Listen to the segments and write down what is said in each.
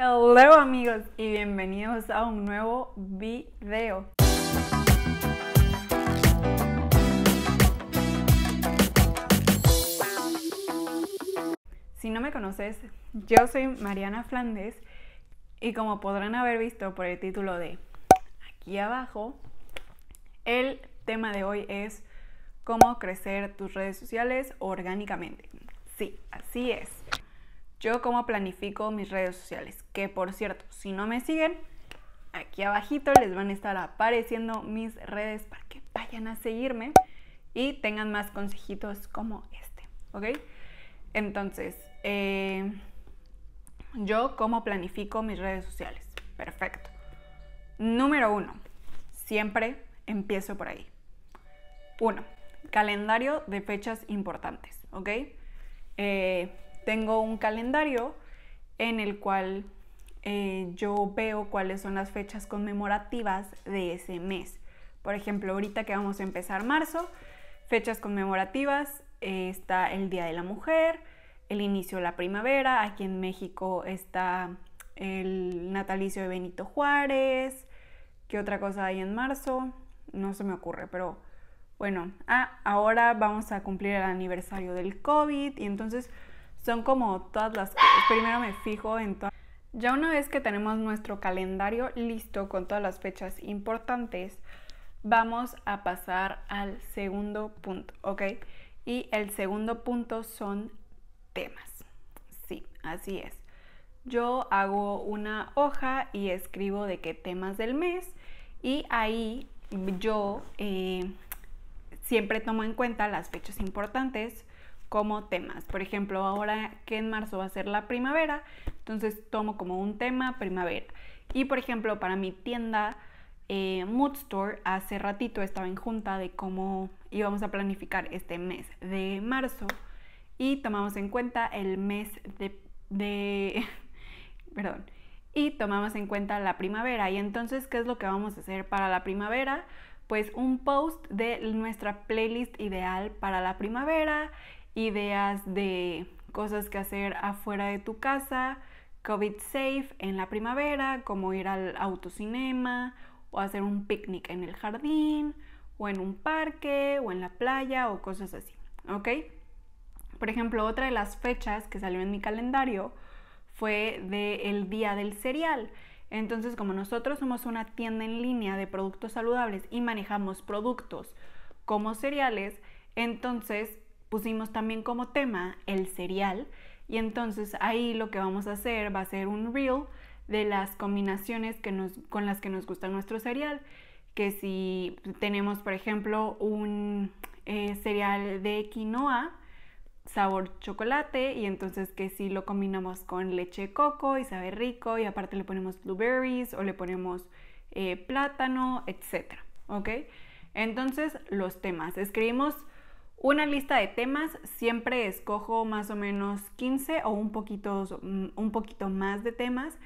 Hello amigos y bienvenidos a un nuevo video. Si no me conoces, yo soy Mariana Flandes y como podrán haber visto por el título de aquí abajo, el tema de hoy es cómo crecer tus redes sociales orgánicamente. Sí, así es yo cómo planifico mis redes sociales. Que por cierto, si no me siguen, aquí abajito les van a estar apareciendo mis redes para que vayan a seguirme y tengan más consejitos como este, ¿ok? Entonces, eh, yo cómo planifico mis redes sociales. Perfecto. Número uno, siempre empiezo por ahí. Uno, calendario de fechas importantes, ¿ok? Eh, tengo un calendario en el cual eh, yo veo cuáles son las fechas conmemorativas de ese mes. Por ejemplo, ahorita que vamos a empezar marzo, fechas conmemorativas eh, está el Día de la Mujer, el inicio de la primavera, aquí en México está el natalicio de Benito Juárez, ¿qué otra cosa hay en marzo? No se me ocurre, pero bueno, ah, ahora vamos a cumplir el aniversario del COVID y entonces son como todas las... Primero me fijo en todas... Ya una vez que tenemos nuestro calendario listo con todas las fechas importantes, vamos a pasar al segundo punto, ¿ok? Y el segundo punto son temas. Sí, así es. Yo hago una hoja y escribo de qué temas del mes y ahí yo eh, siempre tomo en cuenta las fechas importantes como temas. Por ejemplo, ahora que en marzo va a ser la primavera, entonces tomo como un tema primavera. Y por ejemplo, para mi tienda eh, Mood Store, hace ratito estaba en junta de cómo íbamos a planificar este mes de marzo y tomamos en cuenta el mes de perdón. Y tomamos en cuenta la primavera. Y entonces, ¿qué es lo que vamos a hacer para la primavera? pues un post de nuestra playlist ideal para la primavera ideas de cosas que hacer afuera de tu casa, COVID safe en la primavera, como ir al autocinema o hacer un picnic en el jardín o en un parque o en la playa o cosas así, ¿ok? Por ejemplo, otra de las fechas que salió en mi calendario fue del día del cereal. Entonces, como nosotros somos una tienda en línea de productos saludables y manejamos productos como cereales, entonces pusimos también como tema el cereal y entonces ahí lo que vamos a hacer va a ser un reel de las combinaciones que nos, con las que nos gusta nuestro cereal. Que si tenemos, por ejemplo, un eh, cereal de quinoa, sabor chocolate, y entonces que si lo combinamos con leche coco y sabe rico, y aparte le ponemos blueberries o le ponemos eh, plátano, etc. ¿Ok? Entonces, los temas. Escribimos una lista de temas, siempre escojo más o menos 15 o un poquito, mm, un poquito más de temas.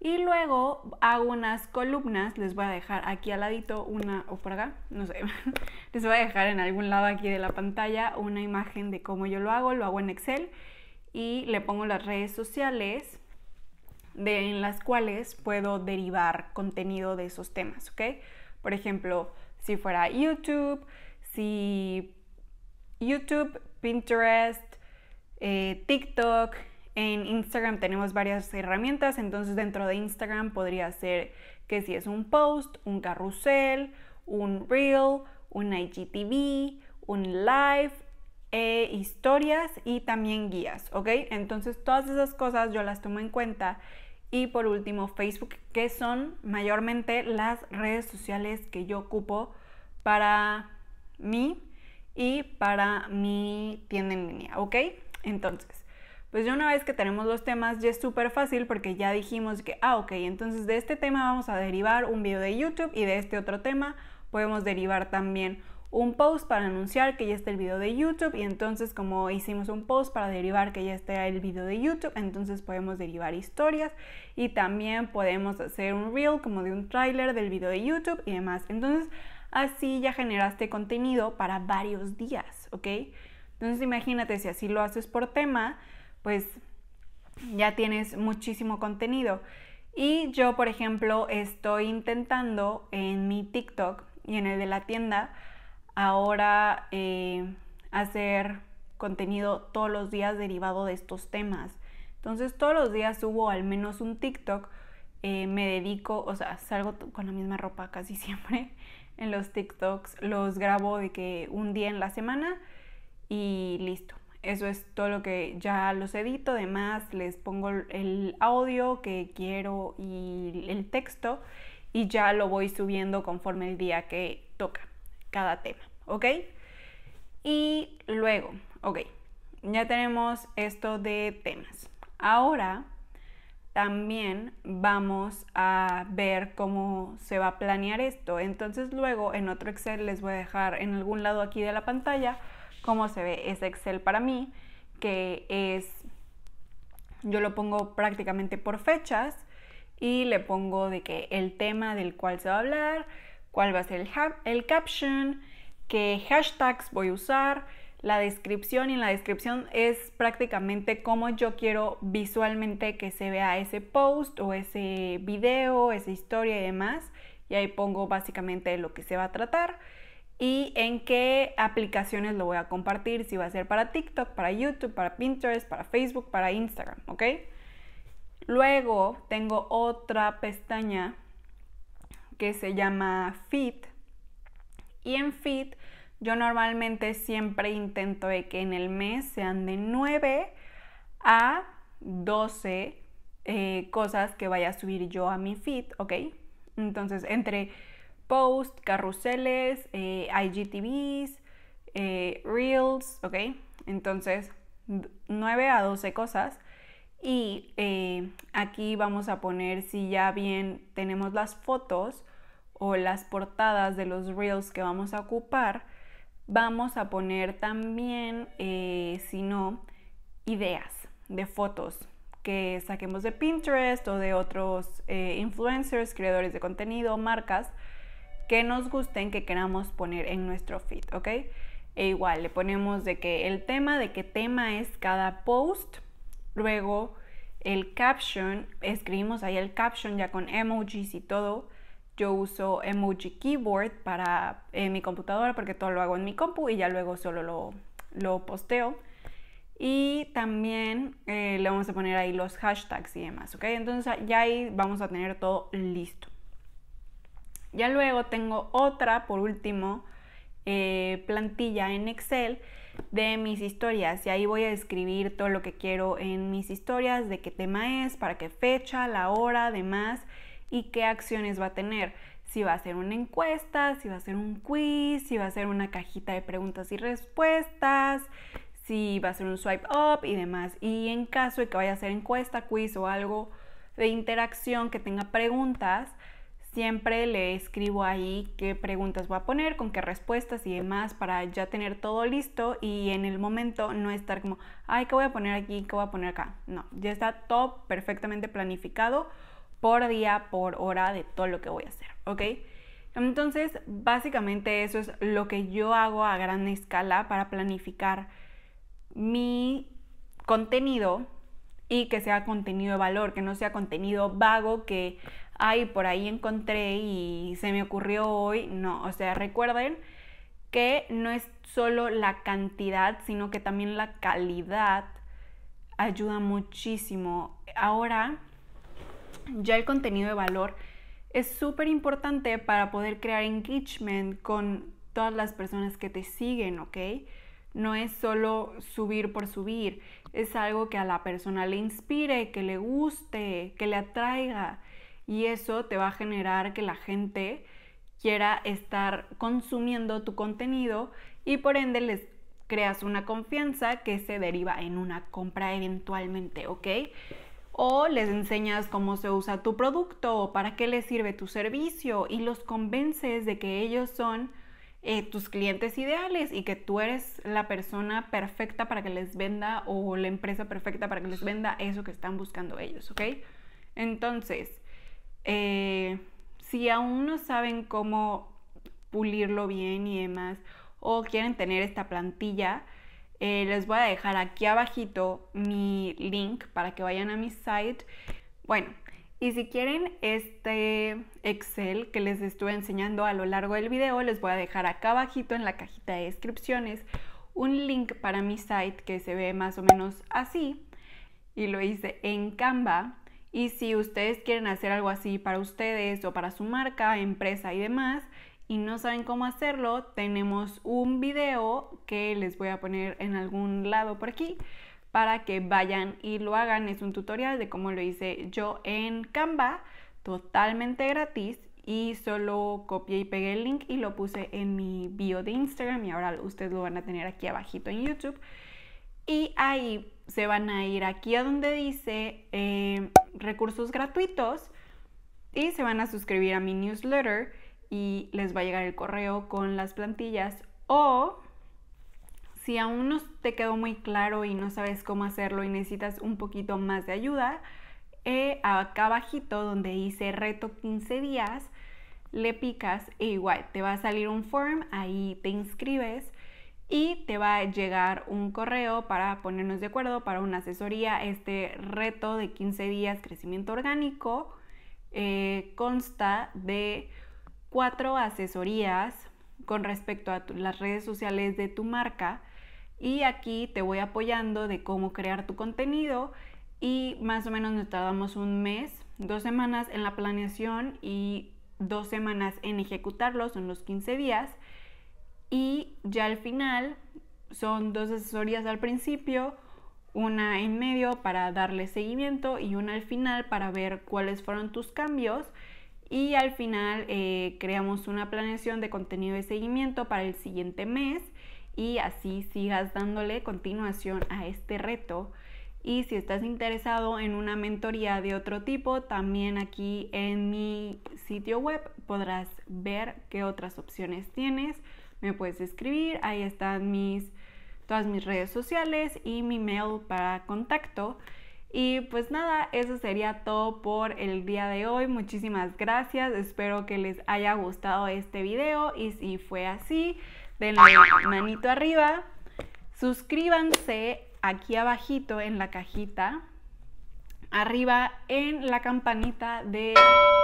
Y luego hago unas columnas, les voy a dejar aquí al ladito una, o por acá, no sé, les voy a dejar en algún lado aquí de la pantalla una imagen de cómo yo lo hago, lo hago en Excel y le pongo las redes sociales de, en las cuales puedo derivar contenido de esos temas, ¿ok? Por ejemplo, si fuera YouTube, si YouTube, Pinterest, eh, TikTok. En Instagram tenemos varias herramientas, entonces dentro de Instagram podría ser que si es un post, un carrusel, un reel, un IGTV, un live, e historias y también guías, ¿ok? Entonces todas esas cosas yo las tomo en cuenta. Y por último, Facebook, que son mayormente las redes sociales que yo ocupo para mí y para mi tienda en línea, ¿ok? Entonces, pues ya una vez que tenemos los temas ya es súper fácil porque ya dijimos que, ah, ok, entonces de este tema vamos a derivar un video de YouTube y de este otro tema podemos derivar también un post para anunciar que ya está el video de YouTube y entonces como hicimos un post para derivar que ya está el video de YouTube, entonces podemos derivar historias y también podemos hacer un reel como de un tráiler del video de YouTube y demás. Entonces Así ya generaste contenido para varios días, ¿ok? Entonces imagínate si así lo haces por tema, pues ya tienes muchísimo contenido. Y yo, por ejemplo, estoy intentando en mi TikTok y en el de la tienda ahora eh, hacer contenido todos los días derivado de estos temas. Entonces todos los días subo al menos un TikTok eh, me dedico, o sea, salgo con la misma ropa casi siempre en los TikToks, los grabo de que un día en la semana y listo. Eso es todo lo que ya los edito, además les pongo el audio que quiero y el texto y ya lo voy subiendo conforme el día que toca cada tema, ¿ok? Y luego, ok, ya tenemos esto de temas. Ahora también vamos a ver cómo se va a planear esto. Entonces luego en otro Excel les voy a dejar en algún lado aquí de la pantalla cómo se ve ese Excel para mí, que es, yo lo pongo prácticamente por fechas y le pongo de que el tema del cual se va a hablar, cuál va a ser el, el caption, qué hashtags voy a usar, la descripción y en la descripción es prácticamente cómo yo quiero visualmente que se vea ese post o ese video, esa historia y demás. Y ahí pongo básicamente lo que se va a tratar y en qué aplicaciones lo voy a compartir, si va a ser para TikTok, para YouTube, para Pinterest, para Facebook, para Instagram, ¿ok? Luego tengo otra pestaña que se llama Feed y en Feed yo normalmente siempre intento que en el mes sean de 9 a 12 eh, cosas que vaya a subir yo a mi feed, ¿ok? Entonces, entre post, carruseles, eh, IGTVs, eh, reels, ¿ok? Entonces, 9 a 12 cosas. Y aquí vamos a poner si ya bien tenemos las fotos o las portadas de los reels que vamos a ocupar, Vamos a poner también, eh, si no, ideas de fotos que saquemos de Pinterest o de otros eh, influencers, creadores de contenido, marcas que nos gusten, que queramos poner en nuestro feed, ¿ok? E igual le ponemos de que el tema, de qué tema es cada post, luego el caption, escribimos ahí el caption ya con emojis y todo, yo uso Emoji Keyboard para eh, mi computadora porque todo lo hago en mi compu y ya luego solo lo, lo posteo. Y también eh, le vamos a poner ahí los hashtags y demás, ¿ok? Entonces ya ahí vamos a tener todo listo. Ya luego tengo otra, por último, eh, plantilla en Excel de mis historias y ahí voy a escribir todo lo que quiero en mis historias, de qué tema es, para qué fecha, la hora, demás y qué acciones va a tener. Si va a ser una encuesta, si va a ser un quiz, si va a ser una cajita de preguntas y respuestas, si va a ser un swipe up y demás. Y en caso de que vaya a ser encuesta, quiz o algo de interacción que tenga preguntas, siempre le escribo ahí qué preguntas va a poner, con qué respuestas y demás para ya tener todo listo y en el momento no estar como, ay, ¿qué voy a poner aquí? ¿Qué voy a poner acá? No, ya está todo perfectamente planificado por día, por hora de todo lo que voy a hacer, ¿ok? Entonces, básicamente eso es lo que yo hago a gran escala para planificar mi contenido y que sea contenido de valor, que no sea contenido vago que, hay por ahí encontré y se me ocurrió hoy. No, o sea, recuerden que no es solo la cantidad, sino que también la calidad ayuda muchísimo. Ahora ya el contenido de valor es súper importante para poder crear engagement con todas las personas que te siguen, ¿ok? No es solo subir por subir, es algo que a la persona le inspire, que le guste, que le atraiga. Y eso te va a generar que la gente quiera estar consumiendo tu contenido y por ende les creas una confianza que se deriva en una compra eventualmente, ¿ok? o les enseñas cómo se usa tu producto o para qué les sirve tu servicio y los convences de que ellos son eh, tus clientes ideales y que tú eres la persona perfecta para que les venda o la empresa perfecta para que les venda eso que están buscando ellos, ¿ok? Entonces, eh, si aún no saben cómo pulirlo bien y demás, o quieren tener esta plantilla, eh, les voy a dejar aquí abajito mi link para que vayan a mi site. Bueno, y si quieren este Excel que les estuve enseñando a lo largo del video, les voy a dejar acá abajito en la cajita de descripciones un link para mi site que se ve más o menos así. Y lo hice en Canva. Y si ustedes quieren hacer algo así para ustedes o para su marca, empresa y demás, y no saben cómo hacerlo, tenemos un video que les voy a poner en algún lado por aquí para que vayan y lo hagan. Es un tutorial de cómo lo hice yo en Canva, totalmente gratis y solo copié y pegué el link y lo puse en mi bio de Instagram y ahora ustedes lo van a tener aquí abajito en YouTube. Y ahí se van a ir aquí a donde dice eh, recursos gratuitos y se van a suscribir a mi newsletter y les va a llegar el correo con las plantillas o si aún no te quedó muy claro y no sabes cómo hacerlo y necesitas un poquito más de ayuda, eh, acá abajito donde dice reto 15 días, le picas e igual te va a salir un form, ahí te inscribes y te va a llegar un correo para ponernos de acuerdo para una asesoría. Este reto de 15 días crecimiento orgánico eh, consta de cuatro asesorías con respecto a las redes sociales de tu marca y aquí te voy apoyando de cómo crear tu contenido y más o menos nos tardamos un mes, dos semanas en la planeación y dos semanas en ejecutarlos son los 15 días y ya al final son dos asesorías al principio, una en medio para darle seguimiento y una al final para ver cuáles fueron tus cambios y al final eh, creamos una planeación de contenido de seguimiento para el siguiente mes y así sigas dándole continuación a este reto. Y si estás interesado en una mentoría de otro tipo, también aquí en mi sitio web podrás ver qué otras opciones tienes. Me puedes escribir, ahí están mis, todas mis redes sociales y mi mail para contacto. Y pues nada, eso sería todo por el día de hoy. Muchísimas gracias. Espero que les haya gustado este video y si fue así, denle manito arriba. Suscríbanse aquí abajito en la cajita. Arriba en la campanita de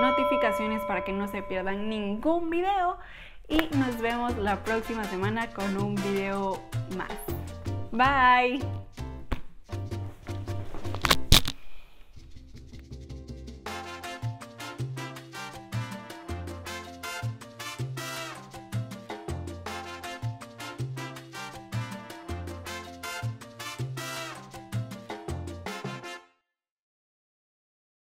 notificaciones para que no se pierdan ningún video. Y nos vemos la próxima semana con un video más. Bye.